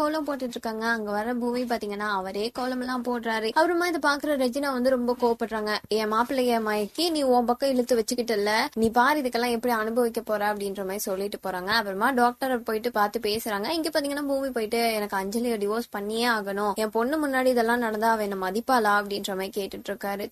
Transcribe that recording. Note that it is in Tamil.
கோலம் போட்டுட்டு இருக்காங்க அங்க வர பூமி பாத்தீங்கன்னா அவரே கோலம் எல்லாம் போடுறாரு அப்புறமா இதை பாக்குற ரெஜினா வந்து ரொம்ப கோவப்படுறாங்க என் மாப்பிள்ளைய மயக்கி நீ உன் பக்கம் இழுத்து வச்சுக்கிட்டல நீ பாரு இதுக்கெல்லாம் எப்படி அனுபவிக்க போற அப்படின்ற மாதிரி சொல்லிட்டு போறாங்க அப்புறமா டாக்டர் போயிட்டு பார்த்து பேசுறாங்க இங்க பாத்தீங்கன்னா பூமி போயிட்டு எனக்கு அஞ்சலியை டிவோர்ஸ் பண்ணியே ஆகணும் என் பொண்ணு முன்னாடி இதெல்லாம் நடந்தா அவ என்ன மதிப்பாளா அப்படின்ற மாதிரி கேட்டுட்டு இருக்காரு